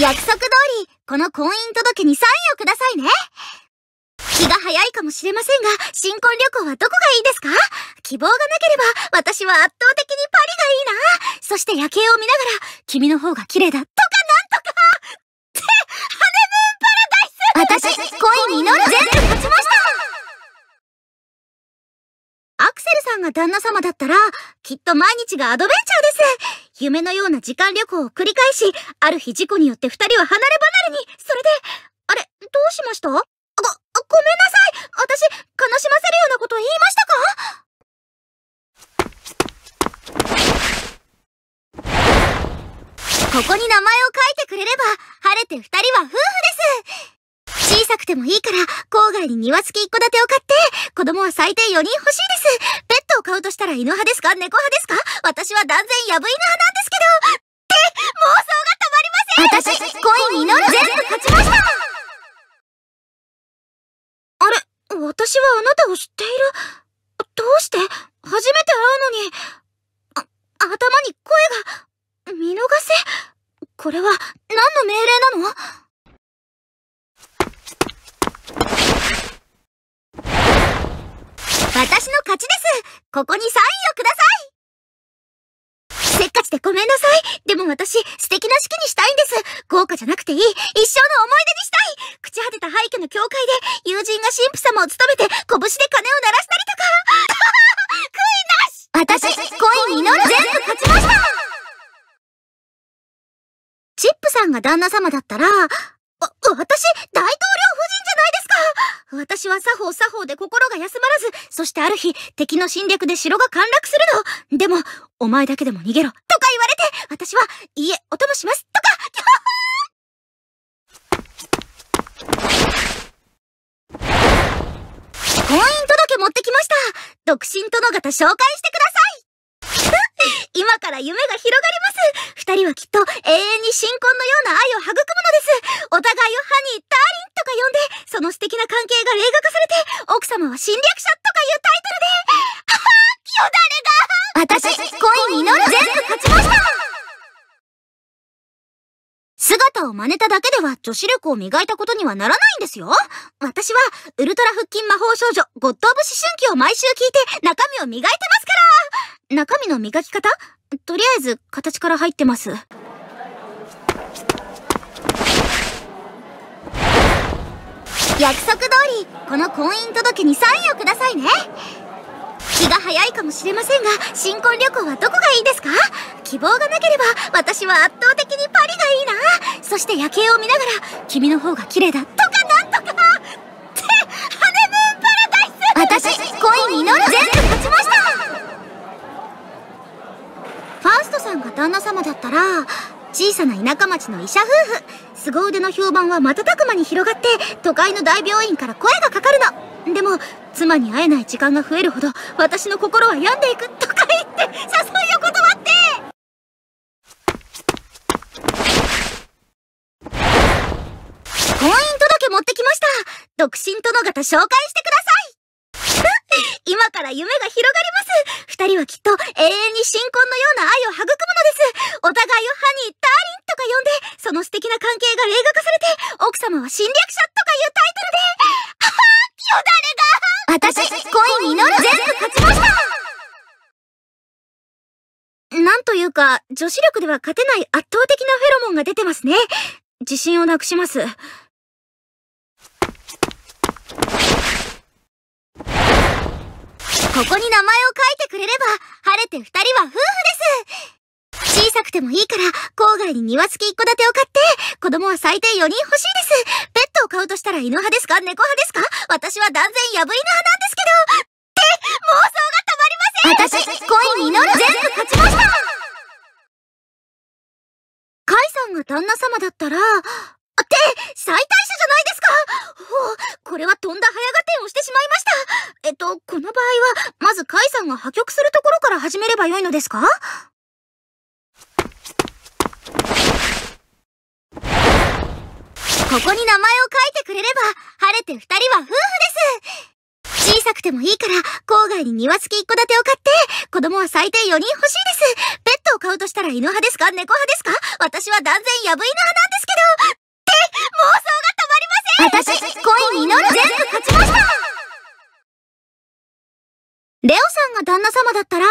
約束通り、この婚姻届にサインをくださいね。気が早いかもしれませんが、新婚旅行はどこがいいですか希望がなければ、私は圧倒的にパリがいいな。そして夜景を見ながら、君の方が綺麗だ、とかなんとかって、ハネムーンパラダイス私、恋に祈る全部勝ちましたアクセルさんが旦那様だったら、きっと毎日がアドベンチャーです。夢のような時間旅行を繰り返し、ある日事故によって二人は離れ離れに、それで、あれ、どうしましたご、ごめんなさい私、悲しませるようなこと言いましたかここに名前を書いてくれれば、晴れて二人は夫婦です小さくてもいいから、郊外に庭付き一戸建てを買って、子供は最低4人欲しいです。ペットを飼うとしたら犬派ですか猫派ですか私は断然ヤブ犬派なんですけどって妄想が止まりません私、コイン全部勝ちましたあれ、私はあなたを知っている。どうして初めて会うのに、あ、頭に声が、見逃せ。これは何の命令なの私の勝ちですここにサインをくださいせっかちでごめんなさいでも私、素敵な式にしたいんです豪華じゃなくていい一生の思い出にしたい朽ち果てた廃墟の教会で、友人が神父様を務めて、拳で鐘を鳴らしたりとか悔いなし私、恋にる全部勝ちましたチップさんが旦那様だったら、わ、私、大統領私は作法作法で心が休まらず、そしてある日、敵の侵略で城が陥落するの。でも、お前だけでも逃げろ、とか言われて、私は、いいえ、お供します、とか、キャー婚姻届持ってきました独身殿方紹介してください今から夢が広がります二人はきっと永遠に新婚のような愛を育むのですお互いをハニー、ダーリンとか呼んで、その素敵な関係が映画化されて、奥様は侵略者とかいうタイトルで、あははよだれが私、恋に祈る全部勝ちました姿を真似ただけでは女子力を磨いたことにはならないんですよ私は、ウルトラ腹筋魔法少女、ゴッドオブ思春期を毎週聞いて中身を磨いてますから中身の磨き方とりあえず、形から入ってます。約束通り、この婚姻届にサインをくださいね早いかもしれませんが新婚旅行はどこがいいですか希望がなければ私は圧倒的にパリがいいなそして夜景を見ながら君の方が綺麗だとかなんとかってハネムーンパラダイス私恋に祈る全部勝ちましたファーストさんが旦那様だったら小さな田舎町の医者夫婦凄腕の評判は瞬く間に広がって都会の大病院から声がかかるのでも妻に会えない時間が増えるほど私の心は病んでいくとか言って誘いを断って婚姻届持ってきました独身殿方紹介してください今から夢が広がります二人はきっと永遠に新婚のような愛を育むのですお互いをハニー、ダーリンとか呼んでその素敵な関係が映画化されて奥様は侵略者とかいうタイトルで誰が私、恋に乗る全部勝ちましたなんというか、女子力では勝てない圧倒的なフェロモンが出てますね。自信をなくします。ここに名前を書いてくれれば、晴れて二人は夫婦です小さくてもいいから、郊外に庭付き一戸建てを買って、子供は最低4人欲しいです。ペットを飼うとしたら犬派ですか猫派ですか私は断然ヤブ犬派なんですけどって妄想が止まりません私、恋に祈る全部勝ちましたカイさんが旦那様だったら、って最大者じゃないですかほう、これはとんだ早合点をしてしまいましたえっと、この場合は、まずカイさんが破局するところから始めればよいのですかここに名前を書いてくれれば、晴れて二人は夫婦です小さくてもいいから、郊外に庭付き一戸建てを買って、子供は最低4人欲しいですペットを飼うとしたら犬派ですか猫派ですか私は断然ヤブ犬派なんですけどって妄想が止まりません私、恋に祈る全部勝ちましたレオさんが旦那様だったら、っ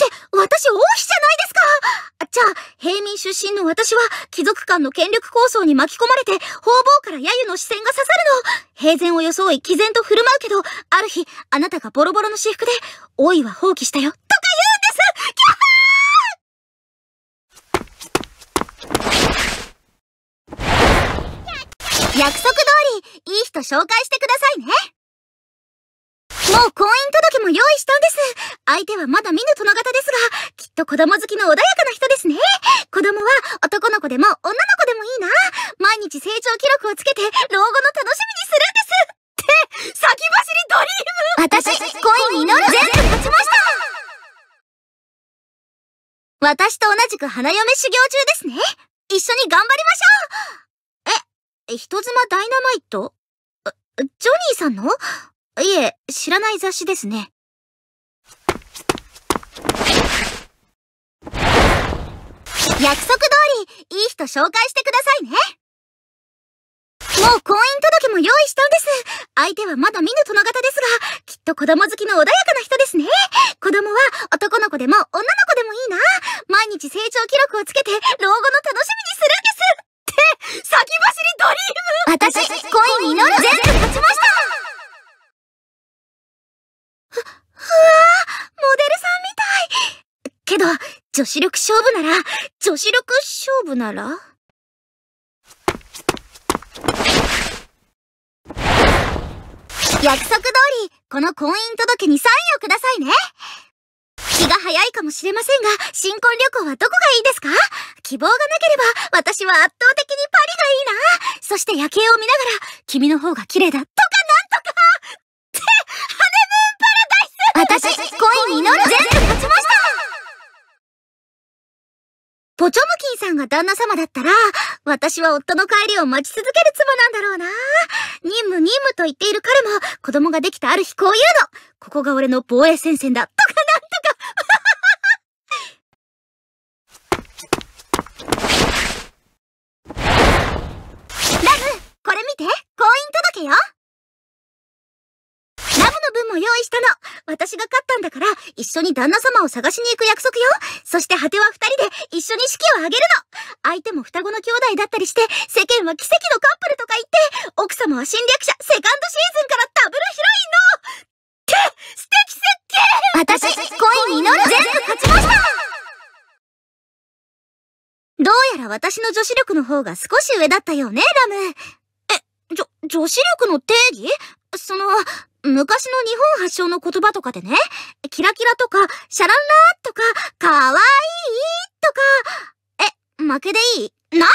て、私王妃じゃないですかじゃあ、平民出身の私は、貴族間の権力構想に巻き込まれて、方々から揶揄の視線が刺さるの平然を装い、毅然と振る舞うけど、ある日、あなたがボロボロの私服で、王位は放棄したよ、とか言うんですキャハー約束通り、いい人紹介してくださいねもう婚姻届も用意したんです。相手はまだ見ぬ殿方ですが、きっと子供好きの穏やかな人ですね。子供は男の子でも女の子でもいいな。毎日成長記録をつけて老後の楽しみにするんです。って、先走りドリーム私、恋に祈る全部勝ちました私と同じく花嫁修行中ですね。一緒に頑張りましょうえ、人妻ダイナマイトジョニーさんのいえ、知らない雑誌ですね。約束通り、いい人紹介してくださいね。もう婚姻届も用意したんです。相手はまだ見ぬ殿方ですが、きっと子供好きの穏やかな人ですね。子供は男の子でも女の子でもいいな。毎日成長記録をつけて老後の楽しみにするんです。って、先走りドリーム私、恋に祈る全女子力勝負なら、女子力勝負なら約束通り、この婚姻届にサインをくださいね。気が早いかもしれませんが、新婚旅行はどこがいいですか希望がなければ、私は圧倒的にパリがいいな。そして夜景を見ながら、君の方が綺麗だ、とかなんとかって、ハネムーンパラダイス私、コインる全部勝ちましたポチョムキンさんが旦那様だったら、私は夫の帰りを待ち続ける妻なんだろうな。任務任務と言っている彼も、子供ができたある日こう言うの。ここが俺の防衛戦線だ。とかなんとか。ラブ、これ見て、婚姻届よ。分も用意したの。私が勝ったんだから、一緒に旦那様を探しに行く約束よ。そして果ては二人で一緒に式を挙げるの。相手も双子の兄弟だったりして、世間は奇跡のカップルとか言って、奥様は侵略者セカンドシーズンからダブルヒロインのって、素敵設計私、恋に乗る全部勝ちましたどうやら私の女子力の方が少し上だったよね、ラム。え、じょ、女子力の定義その、昔の日本発祥の言葉とかでね、キラキラとか、シャランラーとか、かわいいとか、え、負けでいいなぜ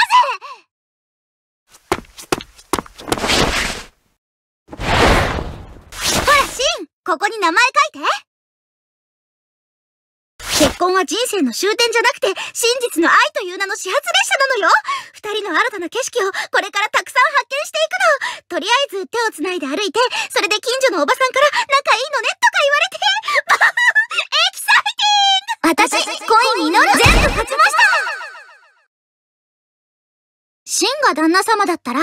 ほら、シンここに名前書いて結婚は人生の終点じゃなくて、真実の愛という名の始発列車なのよ二人の新たな景色をこれからたくさん発見していくのとりあえず手を繋いで歩いて、それで近所のおばさんから仲いいのねとか言われて エキサイティング私、恋に祈る全部勝ちましたシンが旦那様だったら、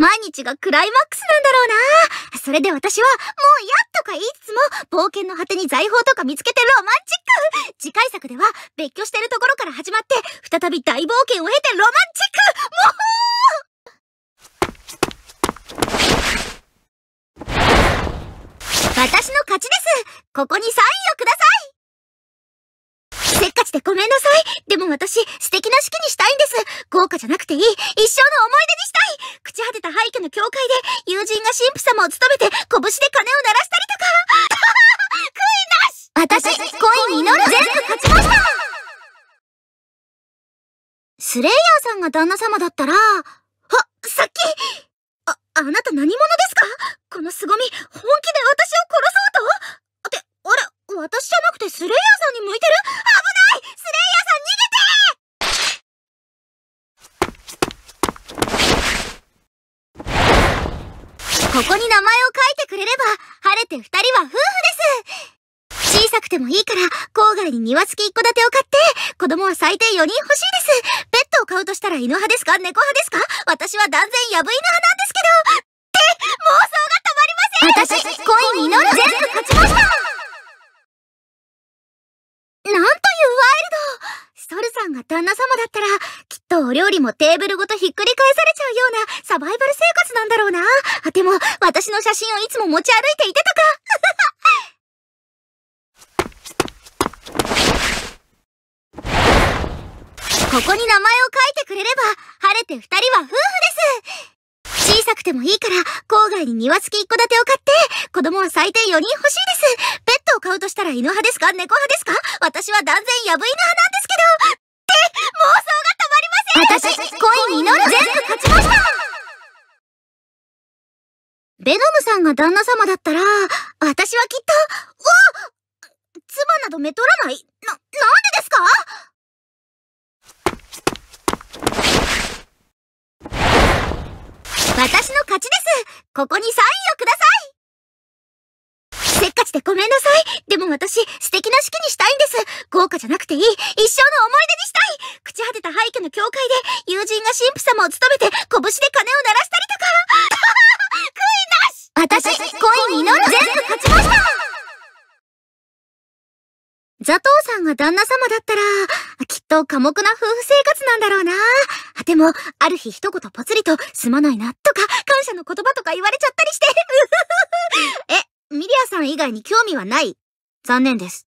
毎日がクライマックスなんだろうなそれで私は、もうやっとか言いつつも、冒険の果てに財宝とか見つけてロマンチック次回作では、別居してるところから始まって、再び大冒険を経てロマンチックもう私の勝ちですここにサインをくださいたちでごめんなさい。でも私、素敵な式にしたいんです。豪華じゃなくていい。一生の思い出にしたい。朽ち果てた廃墟の教会で、友人が神父様を務めて、拳で鐘を鳴らしたりとか。悔いなし私、恋に祈る全部勝ちましたスレイヤーさんが旦那様だったら、あ、さっきあ、あなた何者ですかこの凄み、本気で私を殺そうと私じゃなくてスレイヤーさんに向いてる危ないスレイヤーさん逃げてここに名前を書いてくれれば、晴れて二人は夫婦です小さくてもいいから、郊外に庭付き一戸建てを買って、子供は最低4人欲しいですペットを飼うとしたら犬派ですか猫派ですか私は断然ヤブ犬派なんですけどって、妄想が止まりません私、コイン2の全部勝ちましたんが旦那様だったら、きっとお料理もテーブルごとひっくり返されちゃうようなサバイバル生活なんだろうな。あ、でも、私の写真をいつも持ち歩いていてとか。ここに名前を書いてくれれば、晴れて二人は夫婦です。小さくてもいいから、郊外に庭付き一戸建てを買って、子供は最低4人欲しいです。ペットを飼うとしたら犬派ですか猫派ですか私は断然ヤブ犬派なんですけど妄想が止まりません私恋に祈る全部勝ちましたベノムさんが旦那様だったら、私はきっと、お妻などめとらないな、なんでですか私の勝ちですここにサインをくださいちでごめんなさい。でも私、素敵な式にしたいんです。豪華じゃなくていい。一生の思い出にしたい。朽ち果てた廃墟の教会で、友人が神父様を務めて、拳で鐘を鳴らしたりとか。悔いなし私、恋にの全部勝ちました座頭さんが旦那様だったら、きっと寡黙な夫婦生活なんだろうな。でも、ある日一言ぽつりと、すまないな、とか、感謝の言葉とか言われちゃったりして、え、ミリアさん以外に興味はない残念です。